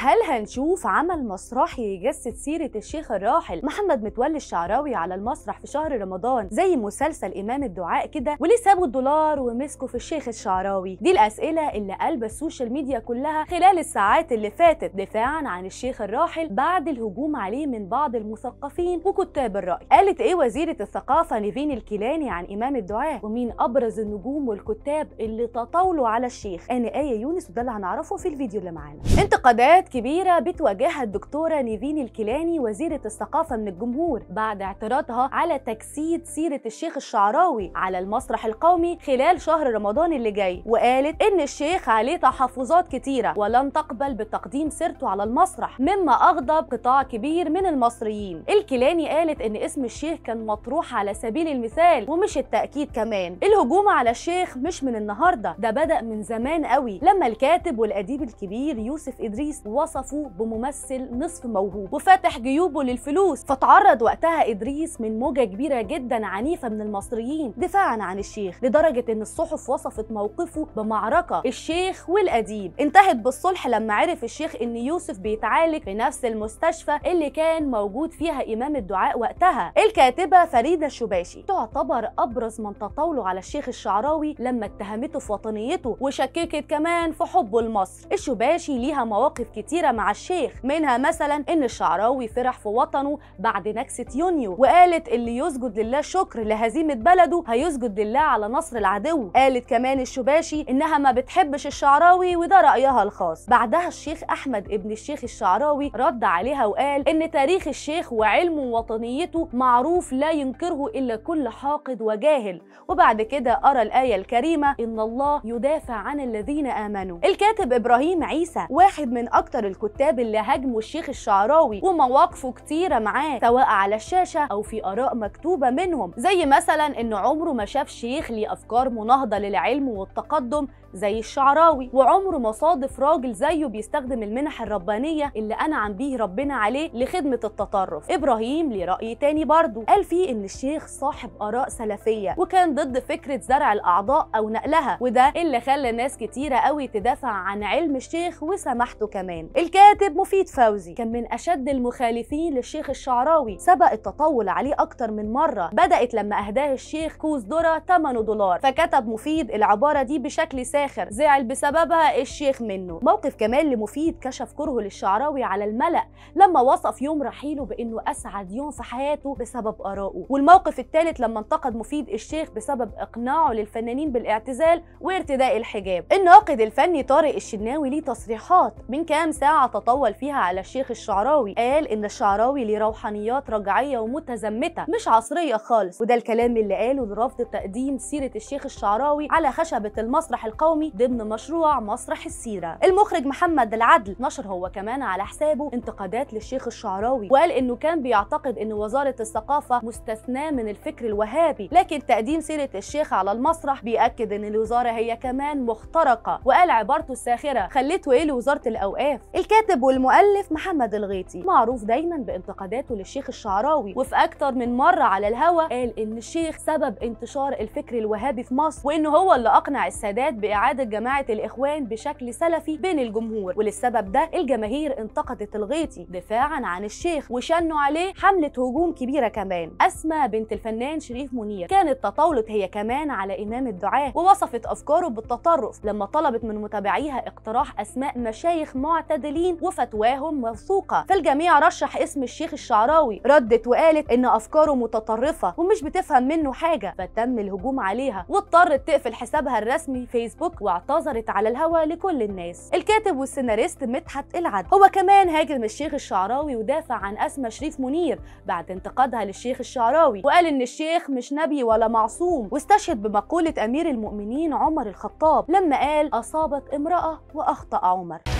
هل هنشوف عمل مسرحي يجسد سيرة الشيخ الراحل محمد متولي الشعراوي على المسرح في شهر رمضان زي مسلسل إمام الدعاء كده وليه سابوا الدولار ومسكوا في الشيخ الشعراوي دي الأسئلة اللي قلب السوشيال ميديا كلها خلال الساعات اللي فاتت دفاعا عن الشيخ الراحل بعد الهجوم عليه من بعض المثقفين وكتاب الرأي قالت إيه وزيرة الثقافة نيفين الكيلاني عن إمام الدعاء ومين أبرز النجوم والكتاب اللي تطاولوا على الشيخ أنا آية يونس وده اللي هنعرفه في الفيديو اللي معانا انتقادات تحديات كبيرة بتواجهها الدكتورة نيفين الكيلاني وزيرة الثقافة من الجمهور بعد اعتراضها على تجسيد سيرة الشيخ الشعراوي على المسرح القومي خلال شهر رمضان اللي جاي وقالت إن الشيخ عليه تحفظات كتيرة ولن تقبل بتقديم سيرته على المسرح مما أغضب قطاع كبير من المصريين الكيلاني قالت إن اسم الشيخ كان مطروح على سبيل المثال ومش التأكيد كمان الهجوم على الشيخ مش من النهاردة ده بدأ من زمان قوي لما الكاتب والأديب الكبير يوسف إدريس وصفوا بممثل نصف موهوب وفاتح جيوبه للفلوس فتعرض وقتها إدريس من موجة كبيرة جدا عنيفة من المصريين دفاعا عن الشيخ لدرجة إن الصحف وصفت موقفه بمعركة الشيخ والأديب انتهت بالصلح لما عرف الشيخ إن يوسف بيتعالج في نفس المستشفى اللي كان موجود فيها إمام الدعاء وقتها الكاتبة فريدة الشباشي تعتبر أبرز من تطاولوا على الشيخ الشعراوي لما اتهمته في وطنيته وشككت كمان في حبه لمصر الشباشي ليها مواقف كتير كتيرة مع الشيخ منها مثلا إن الشعراوي فرح في وطنه بعد نكسة يونيو وقالت اللي يسجد لله شكر لهزيمة بلده هيسجد لله على نصر العدو قالت كمان الشباشي إنها ما بتحبش الشعراوي وده رأيها الخاص بعدها الشيخ أحمد ابن الشيخ الشعراوي رد عليها وقال إن تاريخ الشيخ وعلمه ووطنيته معروف لا ينكره إلا كل حاقد وجاهل وبعد كده أرى الآية الكريمة إن الله يدافع عن الذين آمنوا الكاتب إبراهيم عيسى واحد من أكتر اكتر الكتاب اللي هاجموا الشيخ الشعراوي ومواقفه كتيره معاه سواء على الشاشه او في اراء مكتوبه منهم زي مثلا ان عمره ما شاف شيخ ليه افكار مناهضه للعلم والتقدم زي الشعراوي وعمره ما صادف راجل زيه بيستخدم المنح الربانيه اللي انعم بيه ربنا عليه لخدمه التطرف ابراهيم ليه راي تاني برضه قال فيه ان الشيخ صاحب اراء سلفيه وكان ضد فكره زرع الاعضاء او نقلها وده اللي خلى ناس كتيره قوي تدافع عن علم الشيخ وسماحته كمان الكاتب مفيد فوزي كان من أشد المخالفين للشيخ الشعراوي سبق التطول عليه أكتر من مرة بدأت لما أهداه الشيخ كوز ذرة 8 دولار فكتب مفيد العبارة دي بشكل ساخر زعل بسببها الشيخ منه موقف كمان لمفيد كشف كرهه للشعراوي على الملأ لما وصف يوم رحيله بأنه أسعد يوم في حياته بسبب آرائه والموقف الثالث لما انتقد مفيد الشيخ بسبب إقناعه للفنانين بالاعتزال وارتداء الحجاب الناقد الفني طارق الشناوي ليه تصريحات من كام ساعة تطول فيها على الشيخ الشعراوي قال إن الشعراوي ليه روحانيات رجعية ومتزمتة مش عصرية خالص وده الكلام اللي قاله لرفض تقديم سيرة الشيخ الشعراوي على خشبة المسرح القومي ضمن مشروع مسرح السيرة المخرج محمد العدل نشر هو كمان على حسابه انتقادات للشيخ الشعراوي وقال إنه كان بيعتقد إن وزارة الثقافة مستثناة من الفكر الوهابي لكن تقديم سيرة الشيخ على المسرح بيأكد إن الوزارة هي كمان مخترقة وقال عبارته الساخرة خليته إيه لوزارة الأوقاف الكاتب والمؤلف محمد الغيطي معروف دايما بانتقاداته للشيخ الشعراوي وفي اكتر من مره على الهوا قال ان الشيخ سبب انتشار الفكر الوهابي في مصر وانه هو اللي اقنع السادات باعاده جماعه الاخوان بشكل سلفي بين الجمهور وللسبب ده الجماهير انتقدت الغيطي دفاعا عن الشيخ وشنوا عليه حمله هجوم كبيره كمان اسماء بنت الفنان شريف منير كانت تطاولت هي كمان على امام الدعاه ووصفت افكاره بالتطرف لما طلبت من متابعيها اقتراح اسماء مشايخ معت المعتدلين وفتواهم موثوقة فالجميع رشح اسم الشيخ الشعراوي ردت وقالت إن أفكاره متطرفة ومش بتفهم منه حاجة فتم الهجوم عليها واضطرت تقفل حسابها الرسمي فيسبوك واعتذرت على الهوا لكل الناس الكاتب والسيناريست مدحت العد هو كمان هاجم الشيخ الشعراوي ودافع عن اسماء شريف منير بعد انتقادها للشيخ الشعراوي وقال إن الشيخ مش نبي ولا معصوم واستشهد بمقولة أمير المؤمنين عمر الخطاب لما قال أصابت امرأة وأخطأ عمر